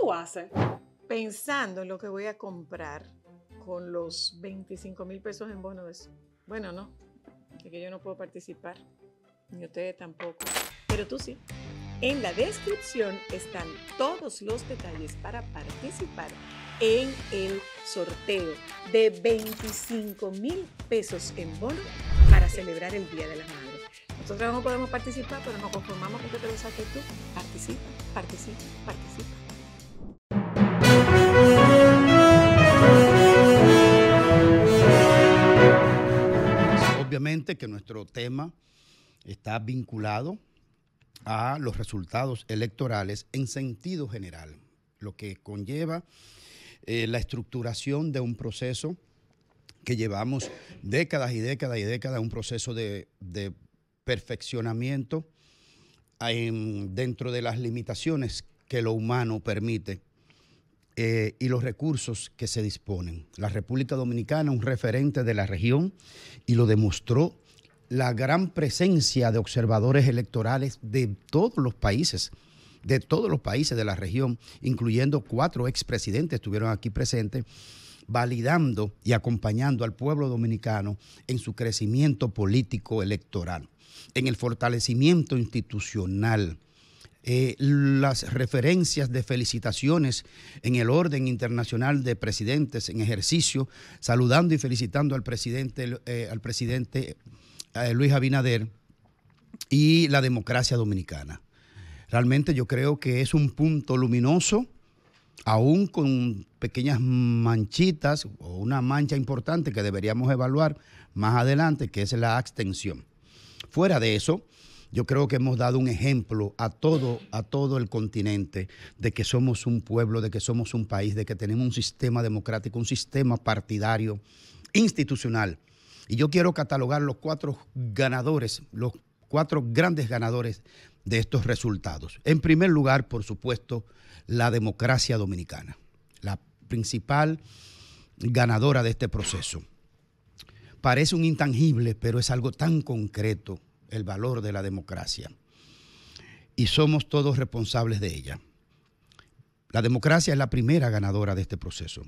tú Pensando en lo que voy a comprar con los 25 mil pesos en bono Bueno, no, es que yo no puedo participar, ni ustedes tampoco, pero tú sí. En la descripción están todos los detalles para participar en el sorteo de 25 mil pesos en bono para celebrar el Día de las Madres. Nosotros no podemos participar, pero nos conformamos con que te lo saques tú. Participa, participa, participa. que nuestro tema está vinculado a los resultados electorales en sentido general, lo que conlleva eh, la estructuración de un proceso que llevamos décadas y décadas y décadas, un proceso de, perfeccionamiento dentro de las limitaciones que lo humano permite eh, y los recursos que se disponen. La República Dominicana, un referente de la región, y lo demostró la gran presencia de observadores electorales de todos los países, de todos los países de la región, incluyendo cuatro expresidentes estuvieron aquí presentes, validando y acompañando al pueblo dominicano en su crecimiento político electoral, en el fortalecimiento institucional eh, las referencias de felicitaciones en el orden internacional de presidentes en ejercicio, saludando y felicitando al presidente, eh, al presidente eh, Luis Abinader y la democracia dominicana. Realmente yo creo que es un punto luminoso, aún con pequeñas manchitas o una mancha importante que deberíamos evaluar más adelante, que es la abstención. Fuera de eso, yo creo que hemos dado un ejemplo a todo, a todo el continente de que somos un pueblo, de que somos un país, de que tenemos un sistema democrático, un sistema partidario, institucional. Y yo quiero catalogar los cuatro ganadores, los cuatro grandes ganadores de estos resultados. En primer lugar, por supuesto, la democracia dominicana, la principal ganadora de este proceso. Parece un intangible, pero es algo tan concreto, el valor de la democracia. Y somos todos responsables de ella. La democracia es la primera ganadora de este proceso.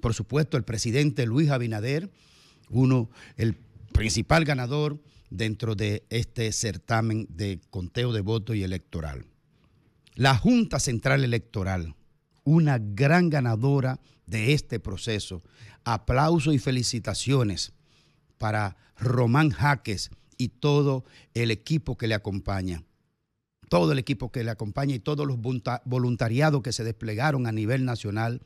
Por supuesto, el presidente Luis Abinader, uno, el principal ganador dentro de este certamen de conteo de votos y electoral. La Junta Central Electoral, una gran ganadora de este proceso. Aplausos y felicitaciones para Román Jaques, y todo el equipo que le acompaña. Todo el equipo que le acompaña y todos los voluntariados que se desplegaron a nivel nacional,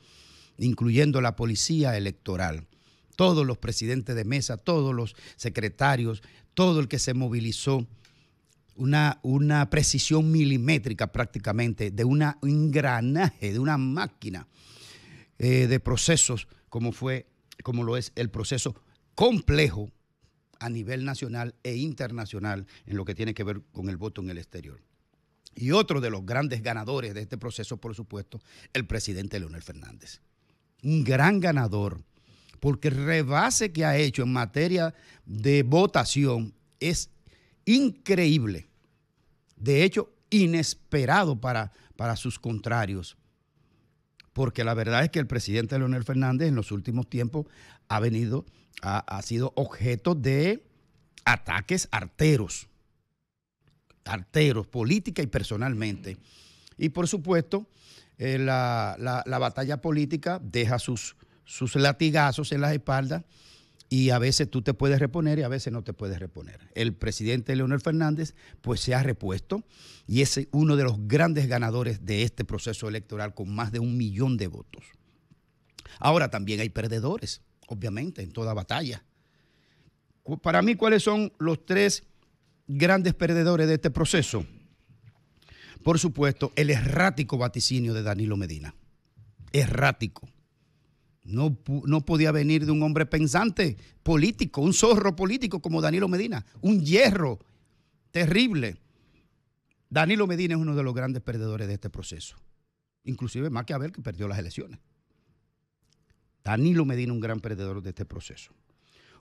incluyendo la policía electoral, todos los presidentes de mesa, todos los secretarios, todo el que se movilizó. Una, una, precisión milimétrica prácticamente de un engranaje, de una máquina eh, de procesos como fue, como lo es el proceso complejo a nivel nacional e internacional en lo que tiene que ver con el voto en el exterior. Y otro de los grandes ganadores de este proceso, por supuesto, el presidente Leonel Fernández. Un gran ganador, porque el rebase que ha hecho en materia de votación es increíble. De hecho, inesperado para, para sus contrarios, porque la verdad es que el presidente Leonel Fernández en los últimos tiempos ha venido, ha, sido objeto de ataques arteros, arteros, política y personalmente. Y por supuesto, eh, la, batalla política deja sus, sus latigazos en las espaldas y a veces tú te puedes reponer y a veces no te puedes reponer. El presidente Leonel Fernández pues se ha repuesto y es uno de los grandes ganadores de este proceso electoral con más de un millón de votos. Ahora también hay perdedores, obviamente, en toda batalla. Para mí, ¿cuáles son los tres grandes perdedores de este proceso? Por supuesto, el errático vaticinio de Danilo Medina. Errático no, podía venir de un hombre pensante político, un zorro político como Danilo Medina, un hierro terrible. Danilo Medina es uno de los grandes perdedores de este proceso, inclusive más que perdió las elecciones. Danilo Medina, un gran perdedor de este proceso.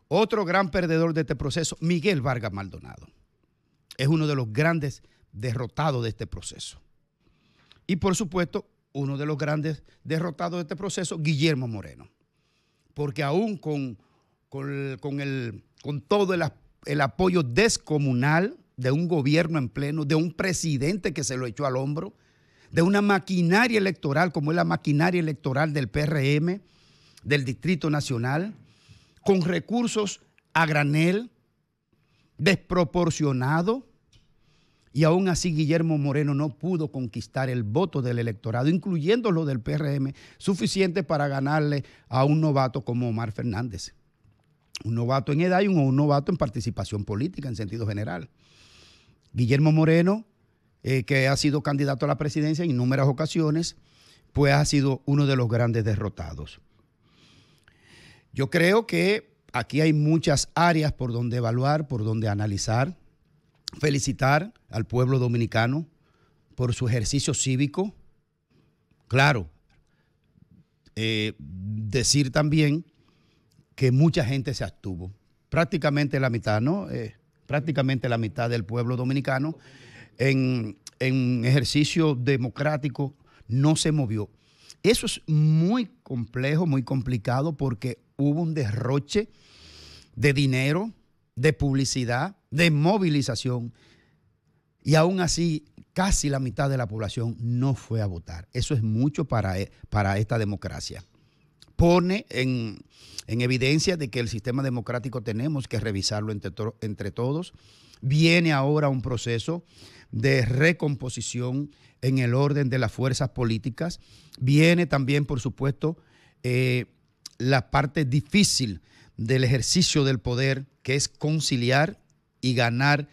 Otro gran perdedor de este proceso, Miguel Vargas Maldonado. Es uno de los grandes derrotados de este proceso. Y por supuesto, uno de los grandes derrotados de este proceso, Guillermo Moreno. Porque aún con, con, todo el, el, apoyo descomunal de un gobierno en pleno, de un presidente que se lo echó al hombro, de una maquinaria electoral como es la maquinaria electoral del PRM, del Distrito Nacional, con recursos a granel, desproporcionado, y aún así Guillermo Moreno no pudo conquistar el voto del electorado, incluyendo lo del PRM, suficiente para ganarle a un novato como Omar Fernández. Un novato en edad y un, novato en participación política en sentido general. Guillermo Moreno, eh, que ha sido candidato a la presidencia en numerosas ocasiones, pues ha sido uno de los grandes derrotados. Yo creo que aquí hay muchas áreas por donde evaluar, por donde analizar felicitar al pueblo dominicano por su ejercicio cívico. Claro, eh, decir también que mucha gente se abstuvo, prácticamente la mitad, ¿no? Eh, prácticamente la mitad del pueblo dominicano en, en ejercicio democrático no se movió. Eso es muy complejo, muy complicado porque hubo un derroche de dinero, de publicidad, de movilización, y aún así casi la mitad de la población no fue a votar. Eso es mucho para, eh, para esta democracia. Pone en, evidencia de que el sistema democrático tenemos que revisarlo entre, todos. Viene ahora un proceso de recomposición en el orden de las fuerzas políticas. Viene también, por supuesto, eh, la parte difícil del ejercicio del poder, que es conciliar y ganar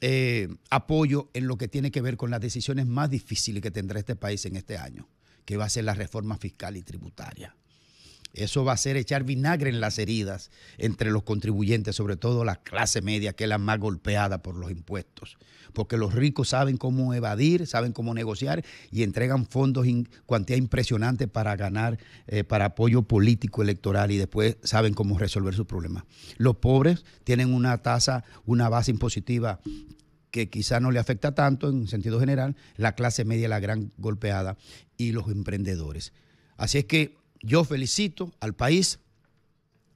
eh, apoyo en lo que tiene que ver con las decisiones más difíciles que tendrá este país en este año, que va a ser la reforma fiscal y tributaria. Eso va a ser echar vinagre en las heridas entre los contribuyentes, sobre todo la clase media, que es la más golpeada por los impuestos. Porque los ricos saben cómo evadir, saben cómo negociar y entregan fondos en cuantía impresionante para ganar, eh, para apoyo político electoral y después saben cómo resolver sus problemas. Los pobres tienen una tasa, una base impositiva que quizá no le afecta tanto en sentido general, la clase media, la gran golpeada y los emprendedores. Así es que yo felicito al país,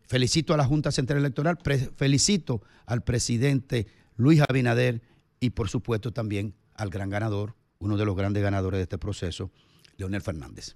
felicito a la Junta Central Electoral, felicito al presidente Luis Abinader y por supuesto también al gran ganador, uno de los grandes ganadores de este proceso, Leonel Fernández.